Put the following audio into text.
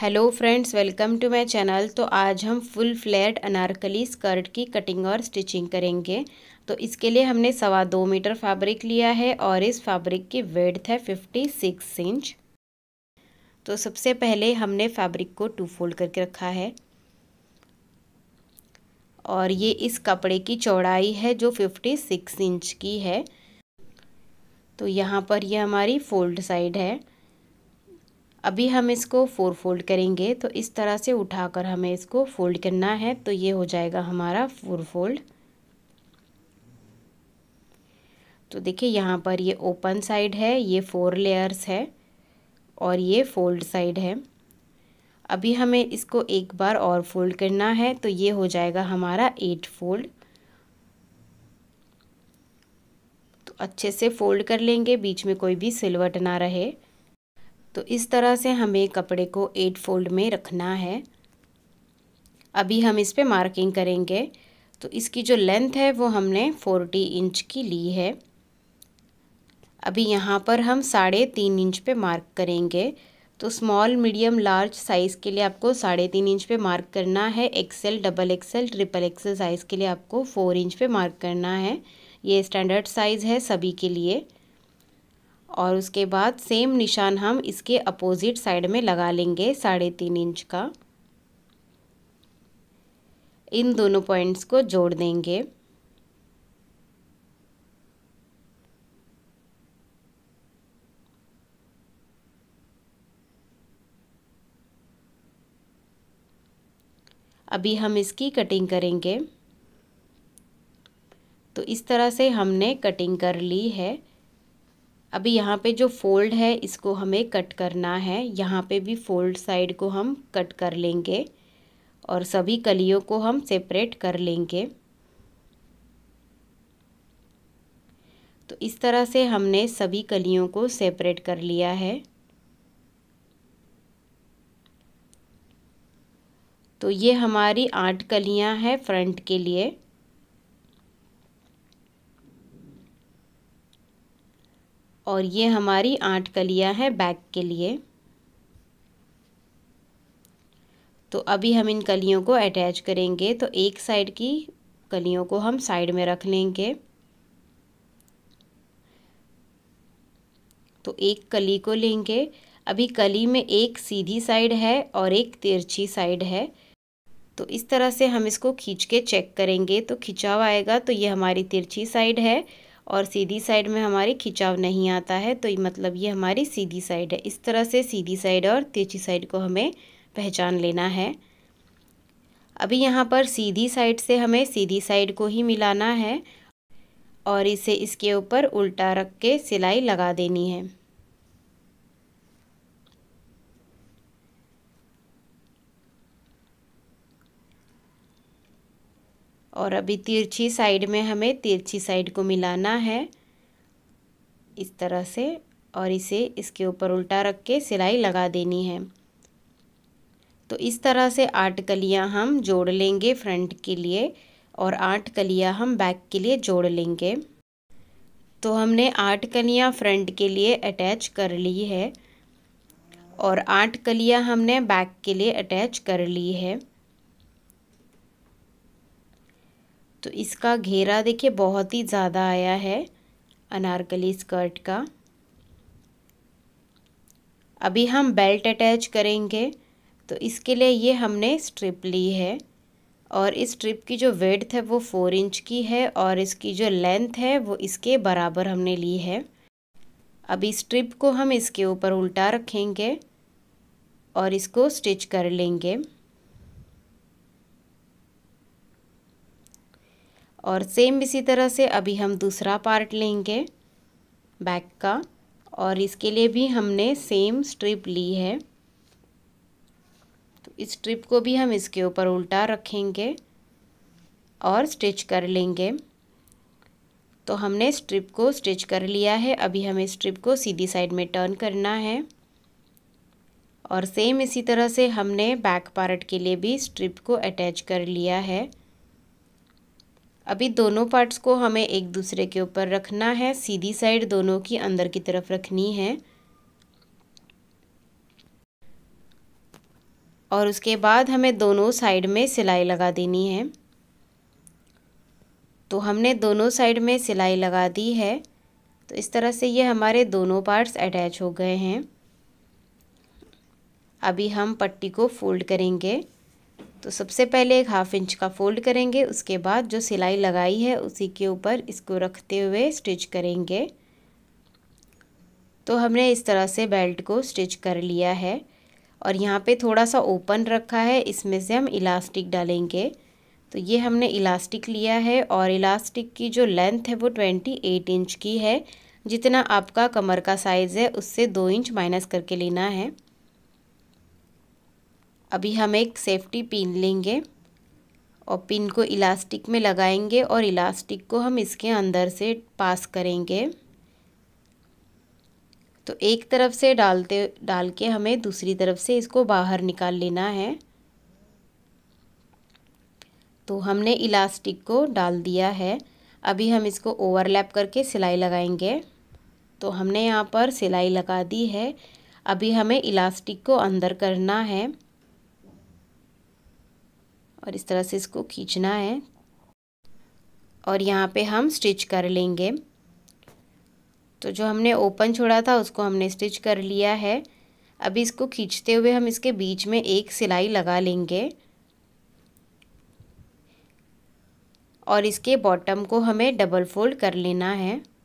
hello friends welcome to my channel तो आज हम फुल फ्लैट अनारकली स्कर्ट की कटिंग और स्टिचिंग करेंगे तो इसके लिए हमने सवा दो मीटर फैब्रिक लिया है और इस फैब्रिक की वेड्थ है फिफ्टी सिक्स इंच तो सबसे पहले हमने फैब्रिक को टू फोल्ड करके रखा है और ये इस कपड़े की चौड़ाई है जो फिफ्टी सिक्स इंच की है तो यहाँ पर यह हमारी फोल्ड साइड है अभी हम इसको फोर फोल्ड करेंगे तो इस तरह से उठाकर हमें इसको फोल्ड करना है तो ये हो जाएगा हमारा फोर फोल्ड तो देखिए यहाँ पर ये ओपन साइड है ये फोर लेयर्स है और ये फोल्ड साइड है अभी हमें इसको एक बार और फोल्ड करना है तो ये हो जाएगा हमारा एट फोल्ड तो अच्छे से फोल्ड कर लेंगे बीच में कोई भी सिलवट ना रहे तो इस तरह से हमें कपड़े को एट फोल्ड में रखना है अभी हम इस पर मार्किंग करेंगे तो इसकी जो लेंथ है वो हमने फोर्टी इंच की ली है अभी यहाँ पर हम साढ़े तीन इंच पे मार्क करेंगे तो स्मॉल मीडियम लार्ज साइज़ के लिए आपको साढ़े तीन इंच पे मार्क करना है XL double XL triple XL size के लिए आपको फोर इंच पे मार्क करना है ये स्टैंडर्ड साइज़ है सभी के लिए और उसके बाद सेम निशान हम इसके अपोज़िट साइड में लगा लेंगे साढ़े तीन इंच का इन दोनों पॉइंट्स को जोड़ देंगे अभी हम इसकी कटिंग करेंगे तो इस तरह से हमने कटिंग कर ली है अभी यहाँ पे जो फोल्ड है इसको हमें कट करना है यहाँ पे भी फोल्ड साइड को हम कट कर लेंगे और सभी कलियों को हम सेपरेट कर लेंगे तो इस तरह से हमने सभी कलियों को सेपरेट कर लिया है तो ये हमारी आठ कलियाँ हैं फ्रंट के लिए और ये हमारी आठ कलियां है बैक के लिए तो अभी हम इन कलियों को अटैच करेंगे तो एक साइड की कलियों को हम साइड में रख लेंगे तो एक कली को लेंगे अभी कली में एक सीधी साइड है और एक तिरछी साइड है तो इस तरह से हम इसको खींच के चेक करेंगे तो खिंचाव आएगा तो ये हमारी तिरछी साइड है और सीधी साइड में हमारे खिंचाव नहीं आता है तो मतलब ये हमारी सीधी साइड है इस तरह से सीधी साइड और तिरछी साइड को हमें पहचान लेना है अभी यहाँ पर सीधी साइड से हमें सीधी साइड को ही मिलाना है और इसे इसके ऊपर उल्टा रख के सिलाई लगा देनी है और अभी तिरछी साइड में हमें तिरछी साइड को मिलाना है इस तरह से और इसे इसके ऊपर उल्टा रख के सिलाई लगा देनी है तो इस तरह से आठ कलियां हम जोड़ लेंगे फ्रंट के लिए और आठ कलियां हम बैक के लिए जोड़ लेंगे तो हमने आठ कलियां फ्रंट के लिए अटैच कर ली है और आठ कलियां हमने बैक के लिए अटैच कर ली है तो इसका घेरा देखिए बहुत ही ज़्यादा आया है अनारकली स्कर्ट का अभी हम बेल्ट अटैच करेंगे तो इसके लिए ये हमने स्ट्रिप ली है और इस स्ट्रिप की जो वेड्थ है वो फोर इंच की है और इसकी जो लेंथ है वो इसके बराबर हमने ली है अभी स्ट्रिप को हम इसके ऊपर उल्टा रखेंगे और इसको स्टिच कर लेंगे और सेम इसी तरह से अभी हम दूसरा पार्ट लेंगे बैक का और इसके लिए भी हमने सेम स्ट्रिप ली है तो इस स्ट्रिप को भी हम इसके ऊपर उल्टा रखेंगे और स्टिच कर लेंगे तो हमने स्ट्रिप को स्टिच कर लिया है अभी हमें स्ट्रिप को सीधी साइड में टर्न करना है और सेम इसी तरह से हमने बैक पार्ट के लिए भी स्ट्रिप को अटैच कर लिया है अभी दोनों पार्ट्स को हमें एक दूसरे के ऊपर रखना है सीधी साइड दोनों की अंदर की तरफ रखनी है और उसके बाद हमें दोनों साइड में सिलाई लगा देनी है तो हमने दोनों साइड में सिलाई लगा दी है तो इस तरह से ये हमारे दोनों पार्ट्स अटैच हो गए हैं अभी हम पट्टी को फोल्ड करेंगे तो सबसे पहले एक हाफ इंच का फोल्ड करेंगे उसके बाद जो सिलाई लगाई है उसी के ऊपर इसको रखते हुए स्टिच करेंगे तो हमने इस तरह से बेल्ट को स्टिच कर लिया है और यहाँ पे थोड़ा सा ओपन रखा है इसमें से हम इलास्टिक डालेंगे तो ये हमने इलास्टिक लिया है और इलास्टिक की जो लेंथ है वो ट्वेंटी एट इंच की है जितना आपका कमर का साइज़ है उससे दो इंच माइनस करके लेना है अभी हम एक सेफ्टी पिन लेंगे और पिन को इलास्टिक में लगाएंगे और इलास्टिक को हम इसके अंदर से पास करेंगे तो एक तरफ से डालते डाल के हमें दूसरी तरफ से इसको बाहर निकाल लेना है तो हमने इलास्टिक को डाल दिया है अभी हम इसको ओवरलैप करके सिलाई लगाएंगे तो हमने यहाँ पर सिलाई लगा दी है अभी हमें इलास्टिक को अंदर करना है और इस तरह से इसको खींचना है और यहाँ पे हम स्टिच कर लेंगे तो जो हमने ओपन छोड़ा था उसको हमने स्टिच कर लिया है अभी इसको खींचते हुए हम इसके बीच में एक सिलाई लगा लेंगे और इसके बॉटम को हमें डबल फोल्ड कर लेना है